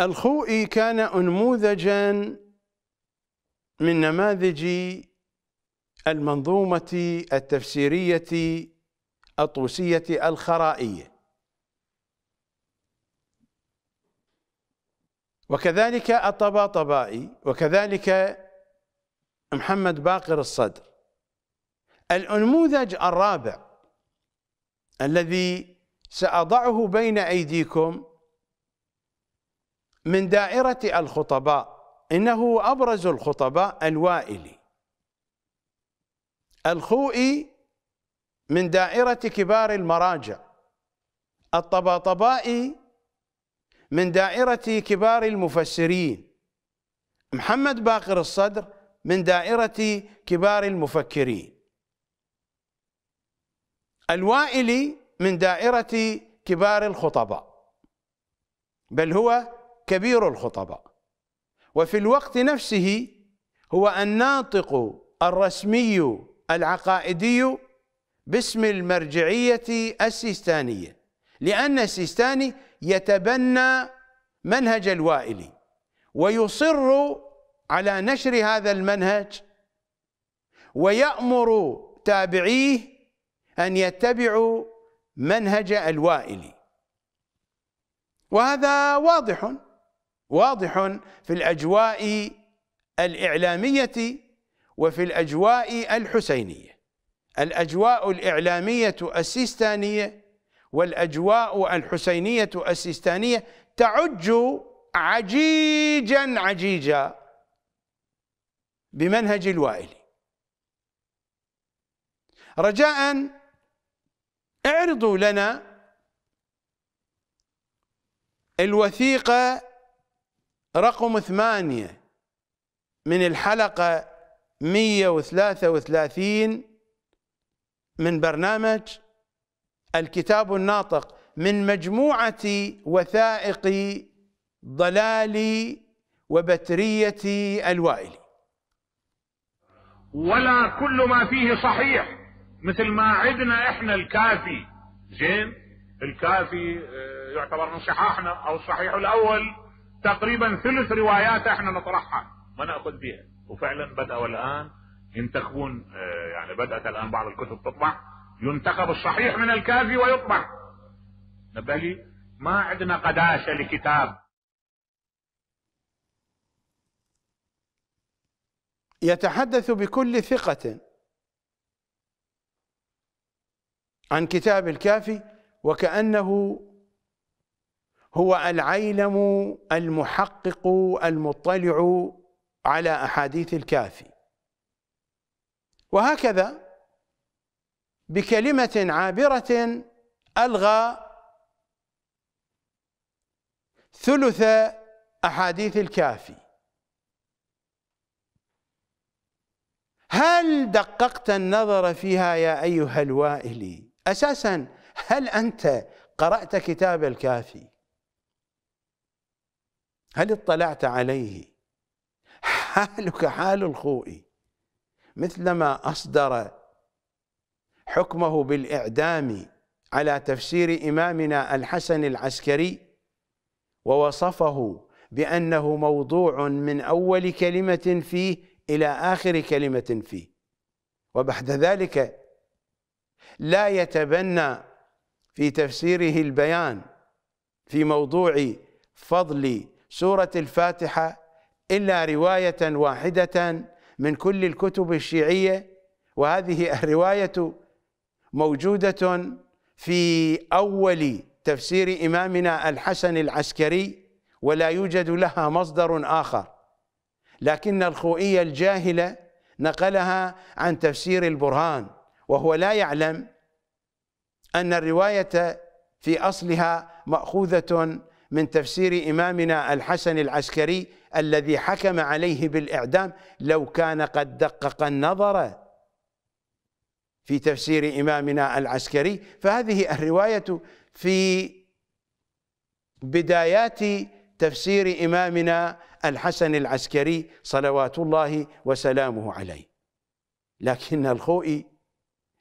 الخوئي كان أنموذجا من نماذج المنظومة التفسيرية الطوسية الخرائية وكذلك الطباطبائي وكذلك محمد باقر الصدر الأنموذج الرابع الذي سأضعه بين أيديكم من دائرة الخطباء إنه أبرز الخطباء الوائلي الخوئي من دائرة كبار المراجع الطباطبائي من دائرة كبار المفسرين محمد باقر الصدر من دائرة كبار المفكرين الوائلي من دائرة كبار الخطباء بل هو كبير الخطباء وفي الوقت نفسه هو الناطق الرسمي العقائدي باسم المرجعية السيستانية لأن السيستاني يتبنى منهج الوائلي ويصر على نشر هذا المنهج ويأمر تابعيه أن يتبعوا منهج الوائلي وهذا واضح واضح في الأجواء الإعلامية وفي الأجواء الحسينية الأجواء الإعلامية السيستانية والأجواء الحسينية السيستانية تعج عجيجا عجيجا بمنهج الوائلي رجاء اعرضوا لنا الوثيقة رقم ثمانية من الحلقة 133 من برنامج الكتاب الناطق من مجموعة وثائق ضلالي وبترية الوائلي ولا كل ما فيه صحيح مثل ما عدنا احنا الكافي زين الكافي آه، يعتبر من صحاحنا او الصحيح الاول تقريبا ثلث روايات احنا نطرحها وناخذ بها وفعلا بداوا الان ينتخبون آه، يعني بدات الان بعض الكتب تطبع ينتخب الصحيح من الكافي ويطبع نبه لي ما عندنا قداشه لكتاب يتحدث بكل ثقة عن كتاب الكافي وكأنه هو العيلم المحقق المطلع على أحاديث الكافي وهكذا بكلمة عابرة ألغى ثلث أحاديث الكافي هل دققت النظر فيها يا أيها الوائلي أساسا هل أنت قرأت كتاب الكافي هل اطلعت عليه حالك حال الخوء مثلما أصدر حكمه بالإعدام على تفسير إمامنا الحسن العسكري ووصفه بأنه موضوع من أول كلمة فيه إلى آخر كلمة فيه وبعد ذلك لا يتبنى في تفسيره البيان في موضوع فضل سورة الفاتحة إلا رواية واحدة من كل الكتب الشيعية وهذه الرواية موجودة في أول تفسير إمامنا الحسن العسكري ولا يوجد لها مصدر آخر لكن الخوئي الجاهلة نقلها عن تفسير البرهان وهو لا يعلم أن الرواية في أصلها مأخوذة من تفسير إمامنا الحسن العسكري الذي حكم عليه بالإعدام لو كان قد دقق النظر في تفسير إمامنا العسكري فهذه الرواية في بدايات تفسير إمامنا الحسن العسكري صلوات الله وسلامه عليه لكن الخوئي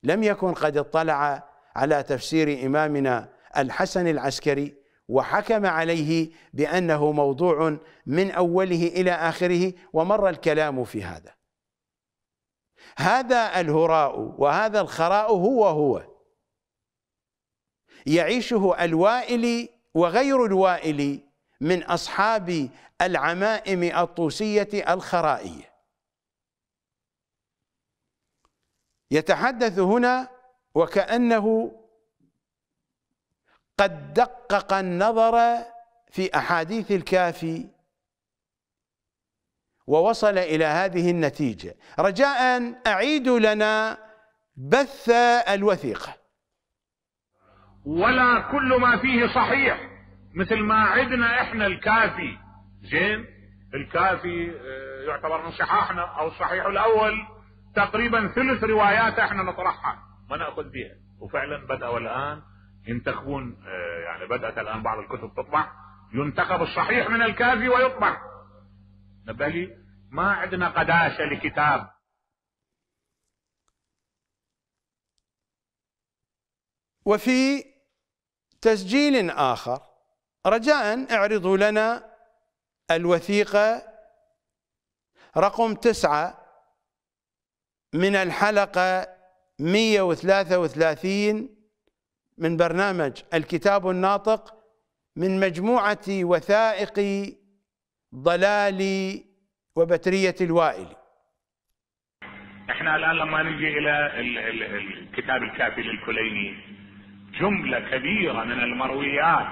لم يكن قد اطلع على تفسير إمامنا الحسن العسكري وحكم عليه بانه موضوع من اوله الى اخره ومر الكلام في هذا هذا الهراء وهذا الخراء هو هو يعيشه الوائلي وغير الوائلي من اصحاب العمائم الطوسيه الخرائيه يتحدث هنا وكانه قد دقق النظر في أحاديث الكافي ووصل إلى هذه النتيجة رجاء أعيدوا لنا بث الوثيقة ولا كل ما فيه صحيح مثل ما عدنا احنا الكافي زين الكافي آه، يعتبر من صحاحنا او الصحيح الاول تقريبا ثلث روايات احنا نطرحها وناخذ بها وفعلا بدا الان ينتخبون آه، يعني بدأت الان بعض الكتب تطبع ينتخب الصحيح من الكافي ويطبع نبه ما عندنا قداسة لكتاب وفي تسجيل آخر رجاء اعرضوا لنا الوثيقة رقم تسعة من الحلقة 133 من برنامج الكتاب الناطق من مجموعة وثائق ضلال وبترية الوائل احنا الان لما نجي الى الكتاب الكافي للكليني جملة كبيرة من المرويات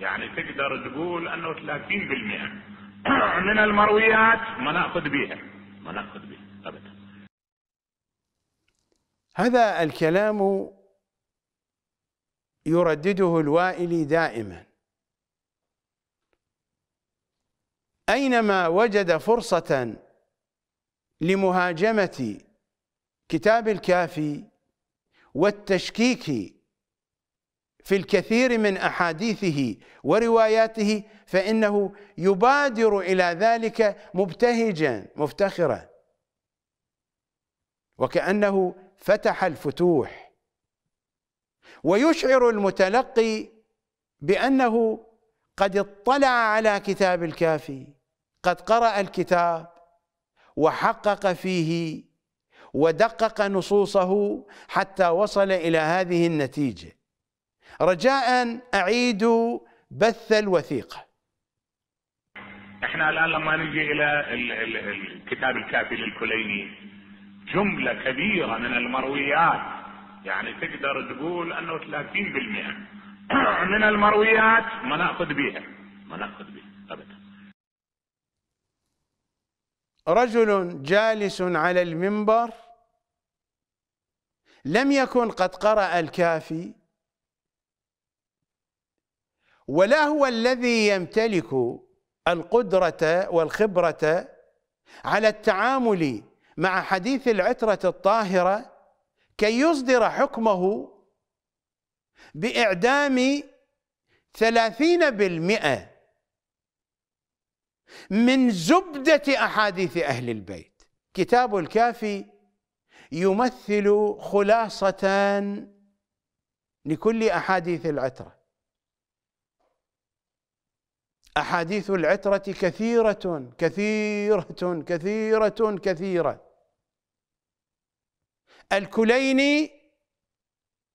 يعني تقدر تقول انه 30% من المرويات ما ناخذ بها ما ناخذ بها ابدا هذا الكلام يردده الوائلي دائما أينما وجد فرصة لمهاجمة كتاب الكافي والتشكيك في الكثير من احاديثه ورواياته فانه يبادر الى ذلك مبتهجا مفتخرا وكانه فتح الفتوح ويشعر المتلقي بانه قد اطلع على كتاب الكافي قد قرأ الكتاب وحقق فيه ودقق نصوصه حتى وصل الى هذه النتيجه رجاء اعيدوا بث الوثيقه احنا الان لما نجي الى الكتاب الكافي للكليني جمله كبيره من المرويات يعني تقدر تقول انه 30% من المرويات ما ناخذ بها ما ناخذ بها ابدا رجل جالس على المنبر لم يكن قد قرأ الكافي ولا هو الذي يمتلك القدرة والخبرة على التعامل مع حديث العترة الطاهرة كي يصدر حكمه بإعدام ثلاثين بالمئة من زبدة أحاديث أهل البيت كتاب الكافي يمثل خلاصة لكل أحاديث العترة أحاديث العترة كثيرة كثيرة كثيرة كثيرة, كثيرة الكليني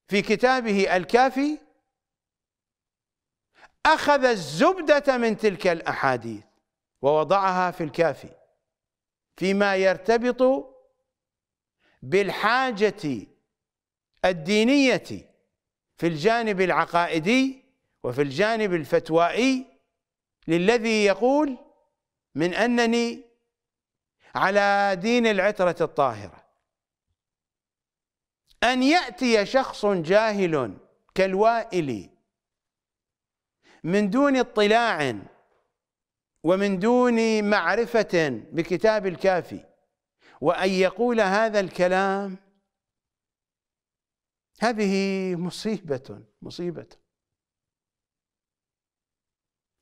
في كتابه الكافي أخذ الزبدة من تلك الأحاديث ووضعها في الكافي فيما يرتبط بالحاجة الدينية في الجانب العقائدي وفي الجانب الفتوائي للذي يقول من أنني على دين العترة الطاهرة أن يأتي شخص جاهل كالوائل من دون اطلاع ومن دون معرفة بكتاب الكافي وأن يقول هذا الكلام هذه مصيبة مصيبة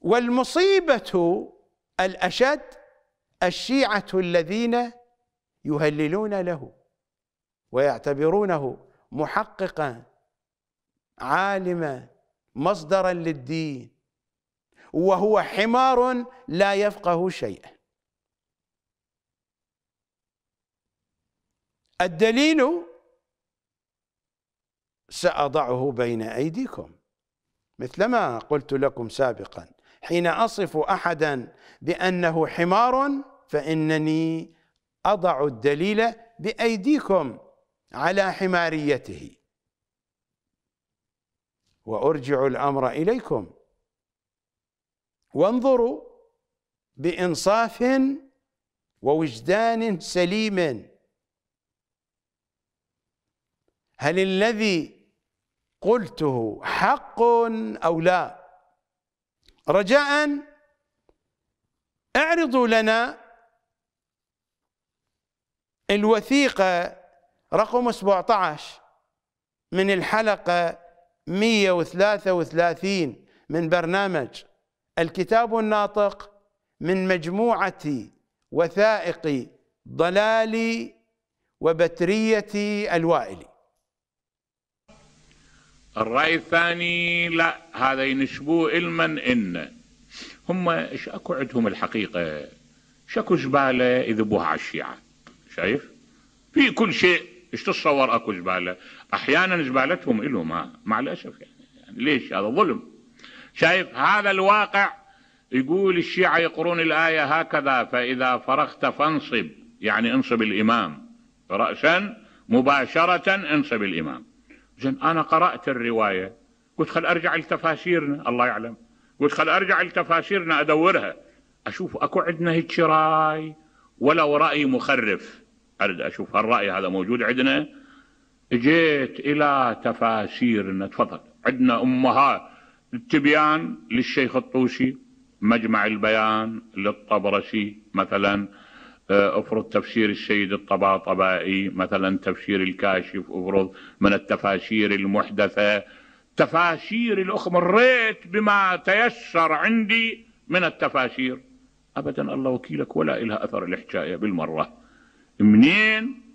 والمصيبة الأشد الشيعة الذين يهللون له ويعتبرونه محققا عالما مصدرا للدين وهو حمار لا يفقه شيئا الدليل سأضعه بين أيديكم مثلما قلت لكم سابقا حين أصف أحدا بأنه حمار فإنني أضع الدليل بأيديكم على حماريته وارجع الامر اليكم وانظروا بانصاف ووجدان سليم هل الذي قلته حق او لا رجاء اعرضوا لنا الوثيقه رقم 17 من الحلقة 133 من برنامج الكتاب الناطق من مجموعة وثائق ضلالي وبترية الوائلي الرأي الثاني لا هذا ينشبو علما إن هم ايش اكو عندهم الحقيقة شكو جبالة يذبوها على الشيعة شايف في كل شيء ايش تتصور اكو زباله احيانا زبالتهم الهم ها مع الاسف يعني. يعني ليش هذا ظلم شايف هذا الواقع يقول الشيعة يقرون الآية هكذا فإذا فرغت فانصب يعني انصب الإمام رأسا مباشرة انصب الإمام زين أنا قرأت الرواية قلت خل أرجع لتفاسيرنا الله يعلم قلت خل أرجع لتفاسيرنا أدورها أشوف أكو عندنا هيك راي ولو رأي مخرف أرد أشوف هالرأي هذا موجود عندنا جيت إلى تفاسيرنا تفضل عندنا أمهات التبيان للشيخ الطوسي مجمع البيان للطبرسي مثلا آه، افرض تفسير السيد الطباطبائي مثلا تفسير الكاشف افرض من التفاسير المحدثة تفاسير الأخ مريت بما تيسر عندي من التفاسير أبدا الله وكيلك ولا إلها أثر الحكاية بالمرة منين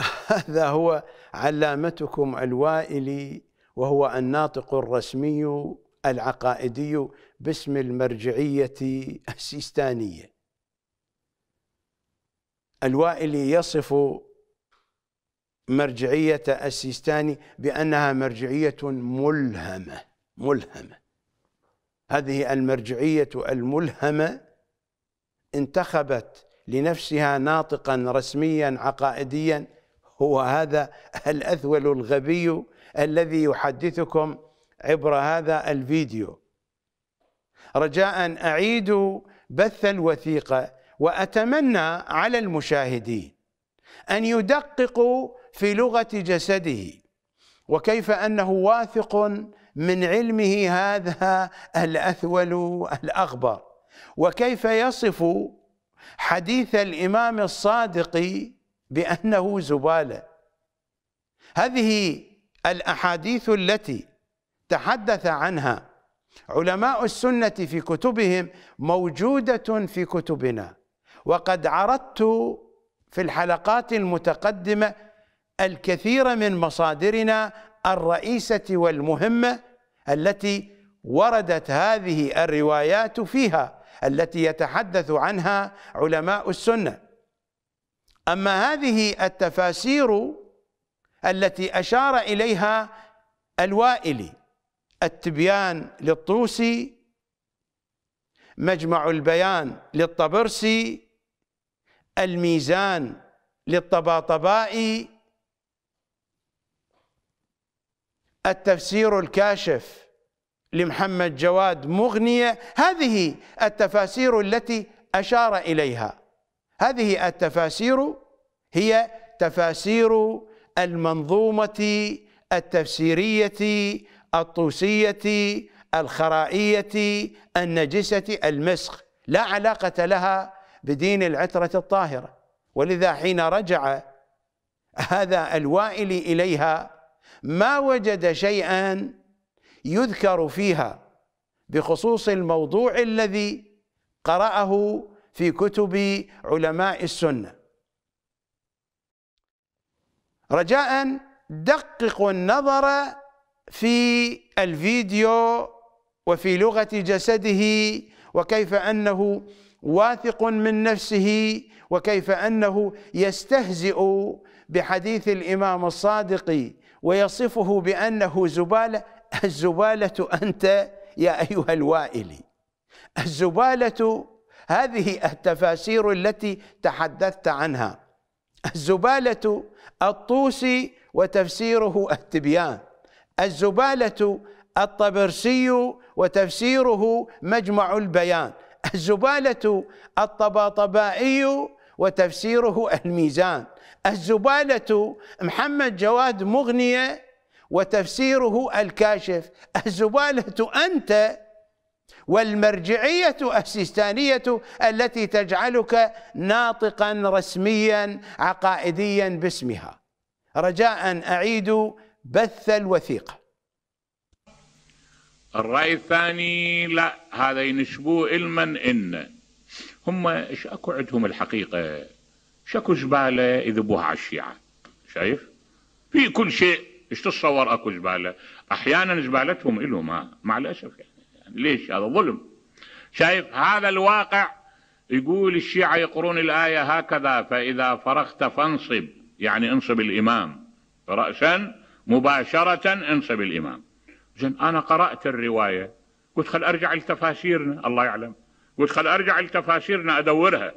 هذا هو علامتكم الوائلي وهو الناطق الرسمي العقائدي باسم المرجعية السيستانية الوائلي يصف مرجعية السيستاني بأنها مرجعية ملهمة ملهمة هذه المرجعية الملهمة انتخبت لنفسها ناطقا رسميا عقائديا هو هذا الاثول الغبي الذي يحدثكم عبر هذا الفيديو رجاء اعيد بث الوثيقه واتمنى على المشاهدين ان يدققوا في لغه جسده وكيف انه واثق من علمه هذا الاثول الاغبر وكيف يصف حديث الإمام الصادق بأنه زبالة هذه الأحاديث التي تحدث عنها علماء السنة في كتبهم موجودة في كتبنا وقد عرضت في الحلقات المتقدمة الكثير من مصادرنا الرئيسة والمهمة التي وردت هذه الروايات فيها التي يتحدث عنها علماء السنة أما هذه التفاسير التي أشار إليها الوائلي التبيان للطوسي مجمع البيان للطبرسي الميزان للطباطبائي التفسير الكاشف لمحمد جواد مغنية هذه التفاسير التي أشار إليها هذه التفاسير هي تفاسير المنظومة التفسيرية الطوسية الخرائية النجسة المسخ لا علاقة لها بدين العترة الطاهرة ولذا حين رجع هذا الوائل إليها ما وجد شيئا يذكر فيها بخصوص الموضوع الذي قرأه في كتب علماء السنة رجاء دققوا النظر في الفيديو وفي لغة جسده وكيف أنه واثق من نفسه وكيف أنه يستهزئ بحديث الإمام الصادق ويصفه بأنه زبالة الزبالة أنت يا أيها الوائل الزبالة هذه التفاسير التي تحدثت عنها الزبالة الطوسي وتفسيره التبيان الزبالة الطبرسي وتفسيره مجمع البيان الزبالة الطباطبائي وتفسيره الميزان الزبالة محمد جواد مغنية وتفسيره الكاشف الزبالة أنت والمرجعية السيستانية التي تجعلك ناطقا رسميا عقائديا باسمها رجاء أعيد بث الوثيقة الرأي الثاني لا هذا ينسبوه علما إن هم ايش اكو عندهم الحقيقة شكو جبالة يذبوها على الشيعة شايف في كل شيء ايش تتصور اكو زباله احيانا زبالتهم الهم ها مع الاسف يعني ليش هذا ظلم شايف هذا الواقع يقول الشيعة يقرون الآية هكذا فإذا فرغت فانصب يعني انصب الإمام رأسا مباشرة انصب الإمام زين أنا قرأت الرواية قلت خل أرجع لتفاسيرنا الله يعلم قلت خل أرجع لتفاسيرنا أدورها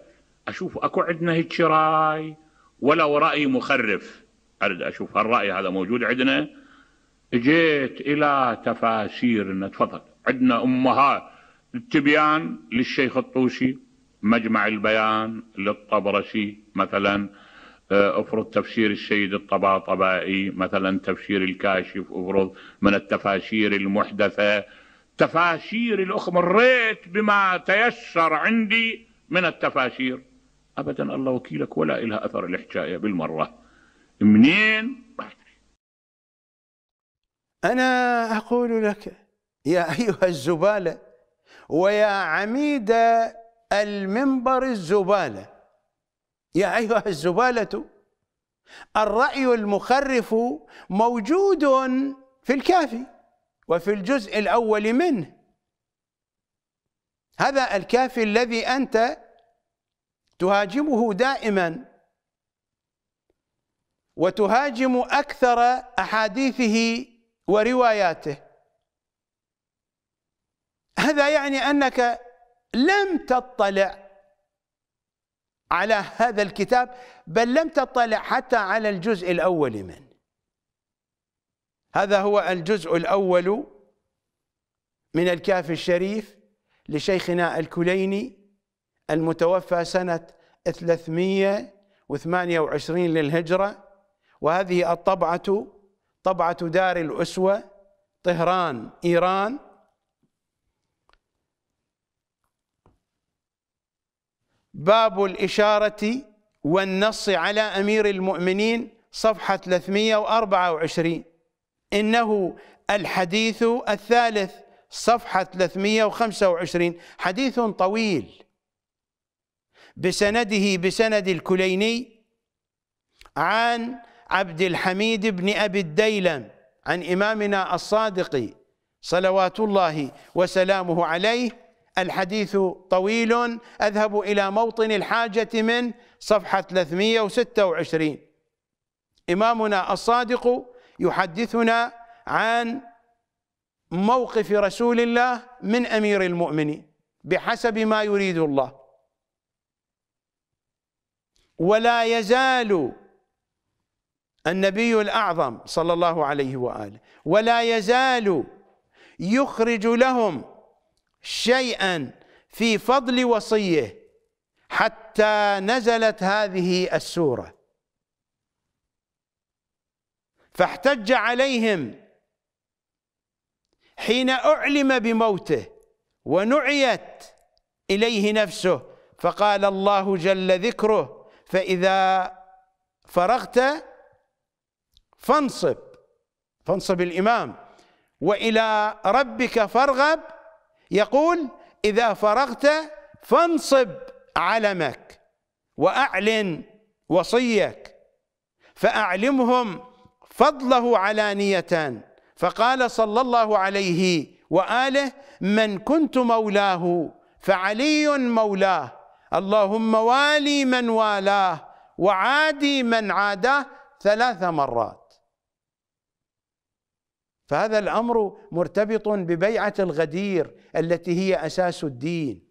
أشوف أكو عندنا هيك راي ولو رأي مخرف أرد أشوف هالرأي هذا موجود عندنا جيت إلى تفاسيرنا تفضل عندنا أمهات التبيان للشيخ الطوسي مجمع البيان للطبرسي مثلا آه، افرض تفسير السيد الطباطبائي مثلا تفسير الكاشف افرض من التفاسير المحدثة تفاسير الأخ مريت بما تيسر عندي من التفاسير أبدا الله وكيلك ولا إلها أثر الإحجائية بالمرة منين أنا أقول لك يا أيها الزبالة ويا عميد المنبر الزبالة يا أيها الزبالة الرأي المخرف موجود في الكافي وفي الجزء الأول منه هذا الكافي الذي أنت تهاجمه دائما وتهاجم أكثر أحاديثه ورواياته هذا يعني أنك لم تطلع على هذا الكتاب بل لم تطلع حتى على الجزء الأول منه هذا هو الجزء الأول من الكافي الشريف لشيخنا الكليني المتوفى سنة 328 للهجرة وهذه الطبعة طبعة دار الأسوة طهران إيران باب الإشارة والنص على أمير المؤمنين صفحة 324 إنه الحديث الثالث صفحة 325 حديث طويل بسنده بسند الكليني عن عبد الحميد بن أبي الديلم عن إمامنا الصادق صلوات الله وسلامه عليه الحديث طويل أذهب إلى موطن الحاجة من صفحة 326 إمامنا الصادق يحدثنا عن موقف رسول الله من أمير المؤمنين بحسب ما يريد الله ولا يزال النبي الأعظم صلى الله عليه وآله ولا يزال يخرج لهم شيئا في فضل وصيه حتى نزلت هذه السورة فاحتج عليهم حين أعلم بموته ونعيت إليه نفسه فقال الله جل ذكره فإذا فرغت فانصب فانصب الإمام وإلى ربك فارغب يقول إذا فرغت فانصب علمك وأعلن وصيك فأعلمهم فضله علانية فقال صلى الله عليه وآله من كنت مولاه فعلي مولاه اللهم والي من والاه وعادي من عاداه ثلاث مرات فهذا الامر مرتبط ببيعه الغدير التي هي اساس الدين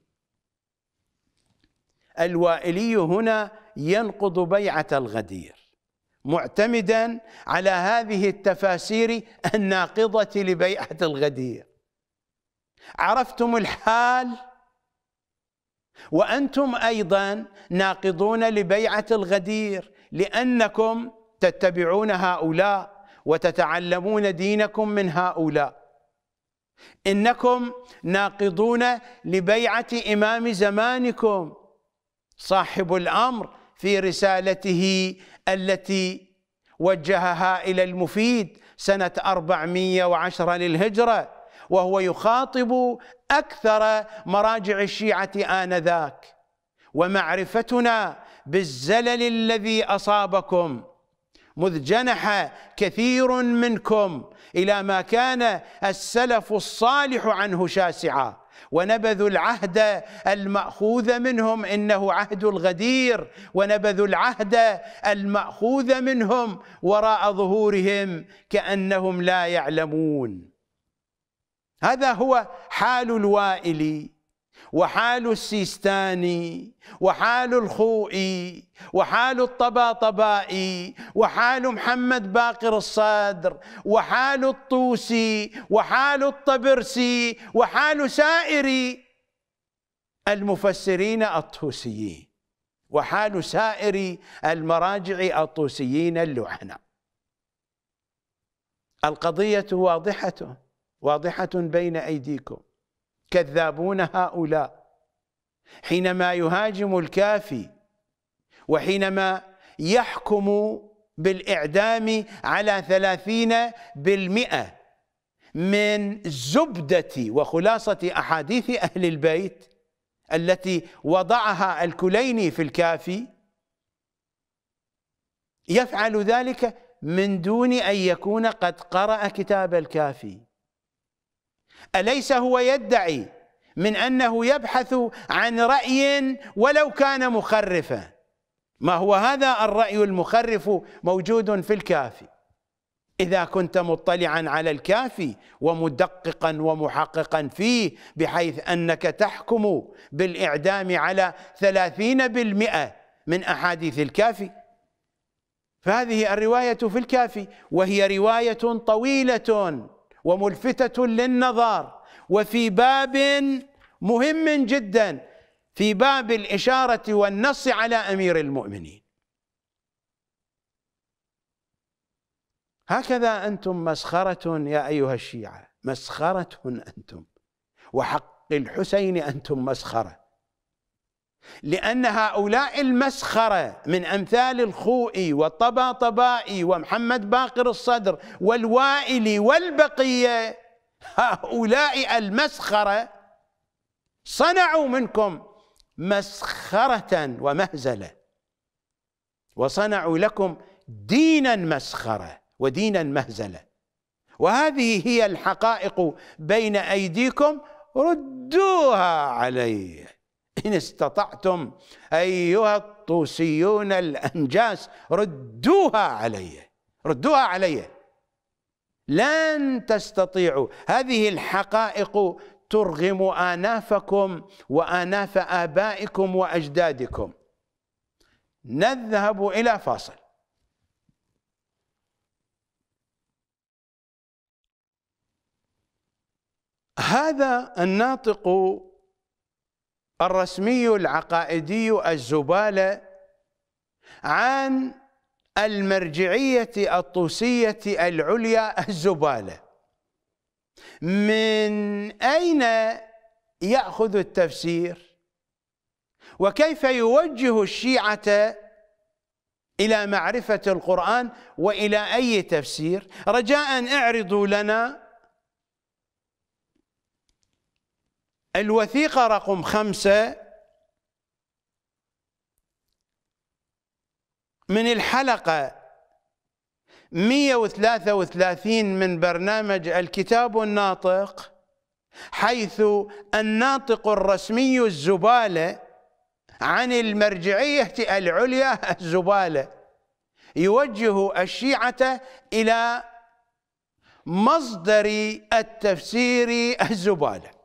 الوائلي هنا ينقض بيعه الغدير معتمدا على هذه التفاسير الناقضه لبيعه الغدير عرفتم الحال وانتم ايضا ناقضون لبيعه الغدير لانكم تتبعون هؤلاء وتتعلمون دينكم من هؤلاء إنكم ناقضون لبيعة إمام زمانكم صاحب الأمر في رسالته التي وجهها إلى المفيد سنة 410 للهجرة وهو يخاطب أكثر مراجع الشيعة آنذاك ومعرفتنا بالزلل الذي أصابكم مذ جنح كثير منكم الى ما كان السلف الصالح عنه شاسعا ونبذوا العهد الماخوذ منهم انه عهد الغدير ونبذوا العهد الماخوذ منهم وراء ظهورهم كانهم لا يعلمون هذا هو حال الوائل وحال السيستاني وحال الخوئي وحال الطباطبائي وحال محمد باقر الصدر وحال الطوسي وحال الطبرسي وحال سائر المفسرين الطوسيين وحال سائر المراجع الطوسيين اللعنة القضية واضحة واضحة بين أيديكم كذابون هؤلاء حينما يهاجم الكافي وحينما يحكم بالإعدام على ثلاثين بالمئة من زبدة وخلاصة أحاديث أهل البيت التي وضعها الكليني في الكافي يفعل ذلك من دون أن يكون قد قرأ كتاب الكافي أليس هو يدعي من أنه يبحث عن رأي ولو كان مخرفا ما هو هذا الرأي المخرف موجود في الكافي إذا كنت مطلعا على الكافي ومدققا ومحققا فيه بحيث أنك تحكم بالإعدام على ثلاثين بالمئة من أحاديث الكافي فهذه الرواية في الكافي وهي رواية طويلة وملفتة للنظر وفي باب مهم جدا في باب الإشارة والنص على أمير المؤمنين هكذا أنتم مسخرة يا أيها الشيعة مسخرة أنتم وحق الحسين أنتم مسخرة لأن هؤلاء المسخرة من أمثال الخوئي والطباطبائي ومحمد باقر الصدر والوائلي والبقية هؤلاء المسخرة صنعوا منكم مسخرة ومهزلة وصنعوا لكم دينا مسخرة ودينا مهزلة وهذه هي الحقائق بين أيديكم ردوها عليه إن استطعتم أيها الطوسيون الأنجاس ردوها علي ردوها علي لن تستطيعوا هذه الحقائق ترغم آنافكم وآناف آبائكم وأجدادكم نذهب إلى فاصل هذا الناطق الرسمي العقائدي الزبالة عن المرجعية الطوسية العليا الزبالة من أين يأخذ التفسير وكيف يوجه الشيعة إلى معرفة القرآن وإلى أي تفسير رجاء اعرضوا لنا الوثيقة رقم خمسة من الحلقة 133 من برنامج الكتاب الناطق حيث الناطق الرسمي الزبالة عن المرجعية العليا الزبالة يوجه الشيعة إلى مصدر التفسير الزباله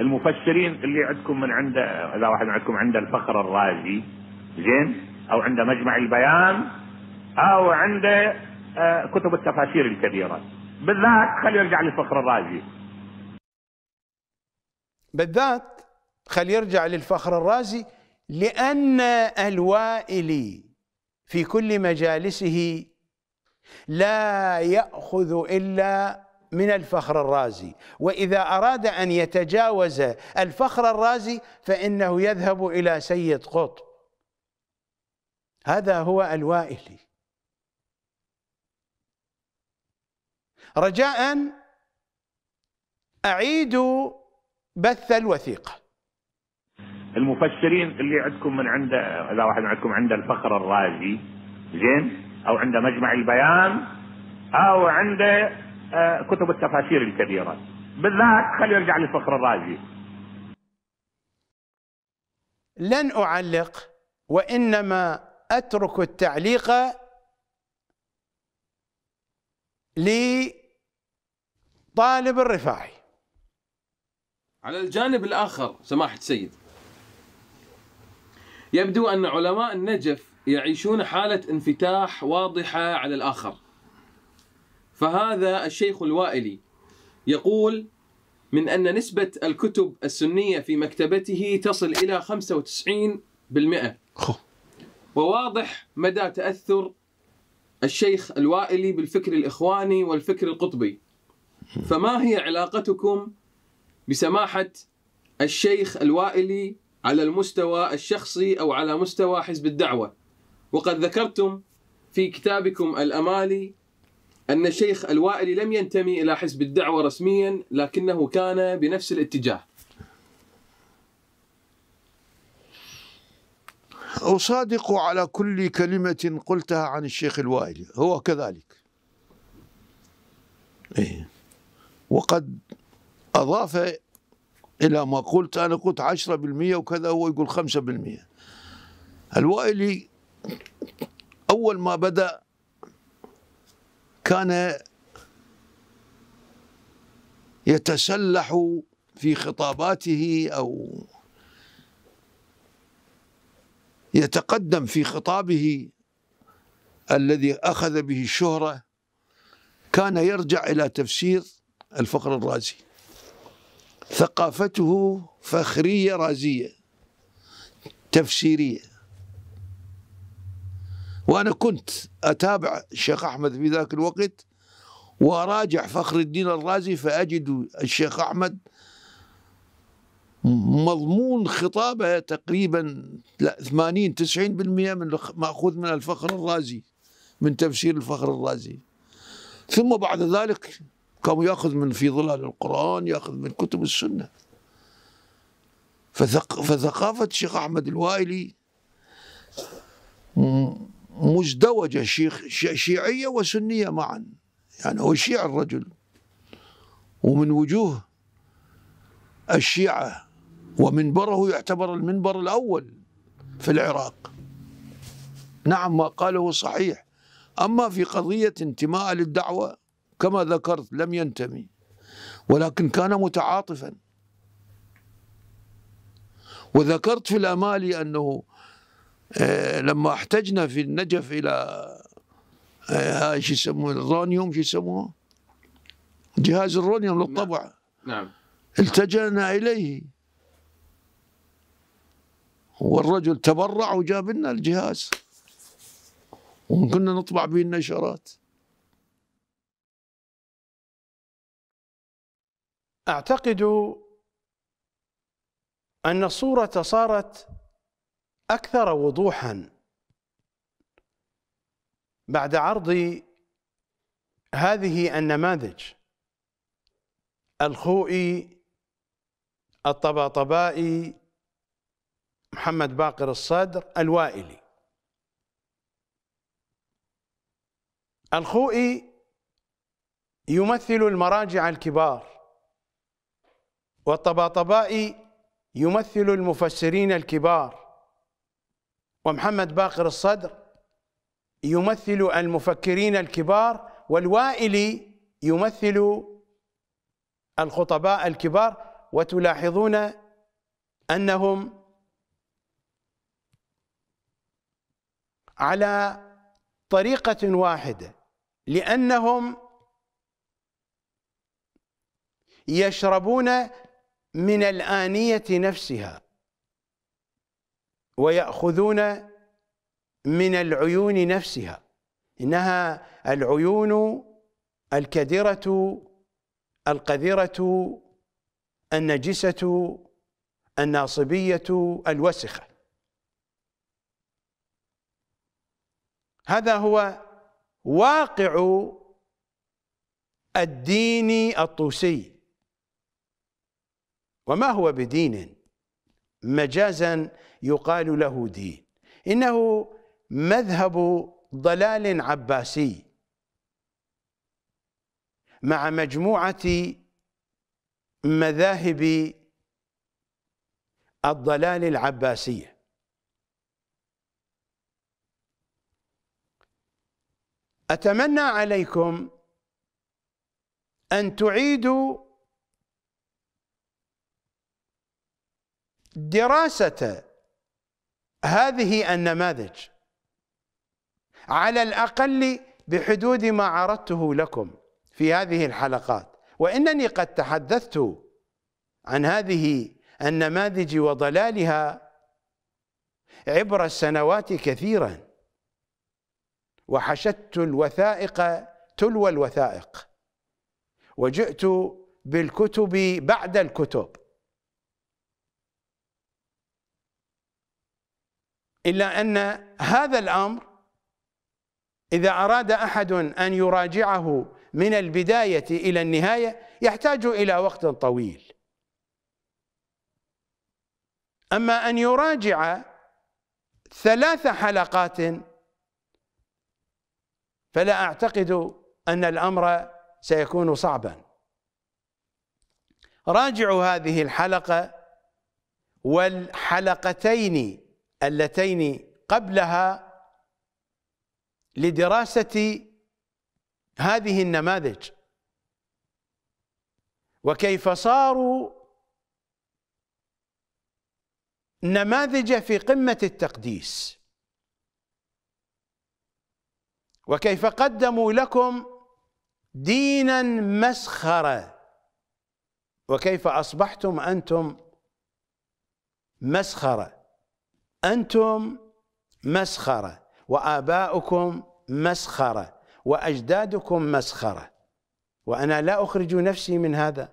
المفسرين اللي عندكم من عند اذا واحد عندكم عند الفخر الرازي زين او عند مجمع البيان او عند آه، كتب التفاسير الكبيره بالذات خلي يرجع للفخر الرازي بالذات خلي يرجع للفخر الرازي لان الوائلي في كل مجالسه لا ياخذ الا من الفخر الرازي وإذا أراد أن يتجاوز الفخر الرازي فإنه يذهب إلى سيد قطب هذا هو الوائلي رجاء أعيدوا بث الوثيقة المفسرين اللي عندكم من عنده إذا واحد عندكم عنده الفخر الرازي زين أو عنده مجمع البيان أو عنده آه، كتب التفاسير الكبيرة بالذات خلي يرجع للفخر الرازي لن أعلق وإنما أترك التعليق لطالب الرفاعي على الجانب الآخر سماحة السيد يبدو أن علماء النجف يعيشون حالة انفتاح واضحة على الآخر فهذا الشيخ الوائلي يقول من أن نسبة الكتب السنية في مكتبته تصل إلى 95% وواضح مدى تأثر الشيخ الوائلي بالفكر الإخواني والفكر القطبي فما هي علاقتكم بسماحة الشيخ الوائلي على المستوى الشخصي أو على مستوى حزب الدعوة وقد ذكرتم في كتابكم الأمالي أن الشيخ الوائلي لم ينتمي إلى حزب الدعوة رسميا لكنه كان بنفس الاتجاه أصادق على كل كلمة قلتها عن الشيخ الوائلي هو كذلك إيه. وقد أضاف إلى ما قلت أنا قلت 10% وكذا هو يقول 5% الوائلي أول ما بدأ كان يتسلح في خطاباته او يتقدم في خطابه الذي اخذ به الشهره كان يرجع الى تفسير الفخر الرازي ثقافته فخريه رازيه تفسيريه وأنا كنت أتابع الشيخ أحمد في ذاك الوقت وأراجع فخر الدين الرازي فأجد الشيخ أحمد مضمون خطابه تقريبا 80 90% من ماخوذ من الفخر الرازي من تفسير الفخر الرازي ثم بعد ذلك قام ياخذ من في ظلال القران ياخذ من كتب السنه فثقافه الشيخ احمد الوائلي مزدوجة شيعية وسنية معا يعني هو شيعي الرجل ومن وجوه الشيعة ومنبره يعتبر المنبر الأول في العراق نعم ما قاله صحيح أما في قضية انتماء للدعوة كما ذكرت لم ينتمي ولكن كان متعاطفا وذكرت في الأمالي أنه آه، لما احتجنا في النجف الى آه، شو يسموه الرونيوم شو يسموه جهاز الرونيوم للطبع نعم التجأنا اليه والرجل تبرع وجاب لنا الجهاز وكنا نطبع به النشرات اعتقد ان الصوره صارت أكثر وضوحا بعد عرض هذه النماذج الخوئي الطباطبائي محمد باقر الصدر الوائلي الخوئي يمثل المراجع الكبار والطباطبائي يمثل المفسرين الكبار ومحمد باقر الصدر يمثل المفكرين الكبار والوائلي يمثل الخطباء الكبار وتلاحظون انهم على طريقه واحده لانهم يشربون من الانيه نفسها ويأخذون من العيون نفسها إنها العيون الكدرة القذرة النجسة الناصبية الوسخة هذا هو واقع الدين الطوسي وما هو بدين مجازا يقال له دين إنه مذهب ضلال عباسي مع مجموعة مذاهب الضلال العباسية أتمنى عليكم أن تعيدوا دراسة هذه النماذج على الأقل بحدود ما عرضته لكم في هذه الحلقات وإنني قد تحدثت عن هذه النماذج وضلالها عبر السنوات كثيرا وحشدت الوثائق تلو الوثائق وجئت بالكتب بعد الكتب إلا أن هذا الأمر إذا أراد أحد أن يراجعه من البداية إلى النهاية يحتاج إلى وقت طويل أما أن يراجع ثلاث حلقات فلا أعتقد أن الأمر سيكون صعبا راجعوا هذه الحلقة والحلقتين اللتين قبلها لدراسة هذه النماذج وكيف صاروا نماذج في قمة التقديس وكيف قدموا لكم دينا مسخرة وكيف أصبحتم أنتم مسخره أنتم مسخرة وآباؤكم مسخرة وأجدادكم مسخرة وأنا لا أخرج نفسي من هذا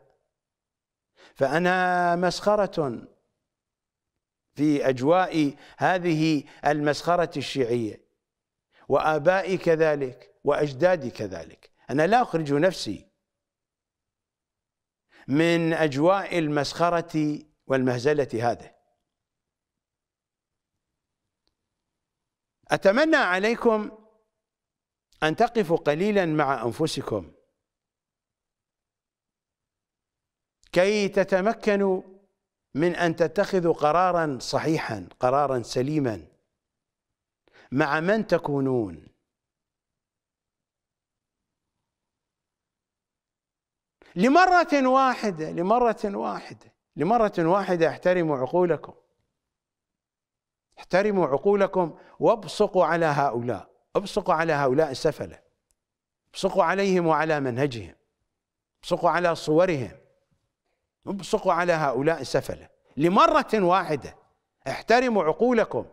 فأنا مسخرة في أجواء هذه المسخرة الشيعية وآبائي كذلك وأجدادي كذلك أنا لا أخرج نفسي من أجواء المسخرة والمهزلة هذه أتمنى عليكم أن تقفوا قليلا مع أنفسكم كي تتمكنوا من أن تتخذوا قرارا صحيحا قرارا سليما مع من تكونون لمرة واحدة لمرة واحدة لمرة واحدة احترموا عقولكم احترموا عقولكم وابصقوا على هؤلاء ابصقوا على هؤلاء السفلة ابصقوا عليهم وعلى منهجهم ابصقوا على صورهم ابصقوا على هؤلاء السفلة لمرة واحدة احترموا عقولكم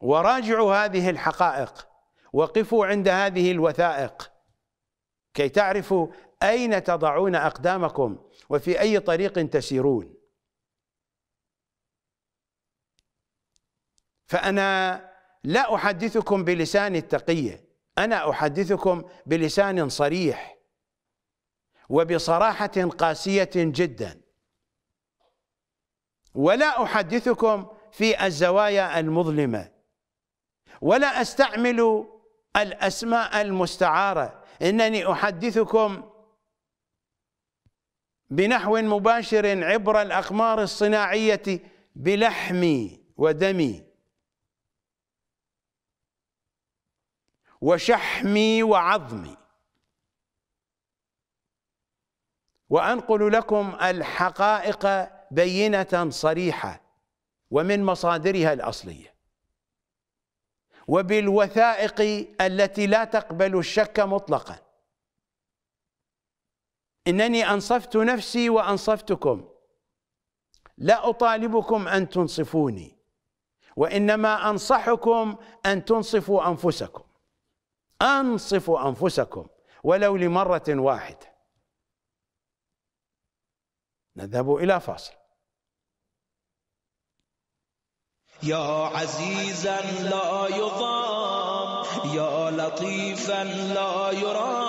وراجعوا هذه الحقائق وقفوا عند هذه الوثائق كي تعرفوا أين تضعون أقدامكم وفي أي طريق تسيرون فأنا لا أحدثكم بلسان التقية أنا أحدثكم بلسان صريح وبصراحة قاسية جدا ولا أحدثكم في الزوايا المظلمة ولا أستعمل الأسماء المستعارة إنني أحدثكم بنحو مباشر عبر الأقمار الصناعية بلحمي ودمي وشحمي وعظمي وانقل لكم الحقائق بينه صريحه ومن مصادرها الاصليه وبالوثائق التي لا تقبل الشك مطلقا انني انصفت نفسي وانصفتكم لا اطالبكم ان تنصفوني وانما انصحكم ان تنصفوا انفسكم أنصفوا أنفسكم ولو لمرة واحدة نذهب إلى فاصل يا عزيزا لا يضام يا لطيفا لا يرام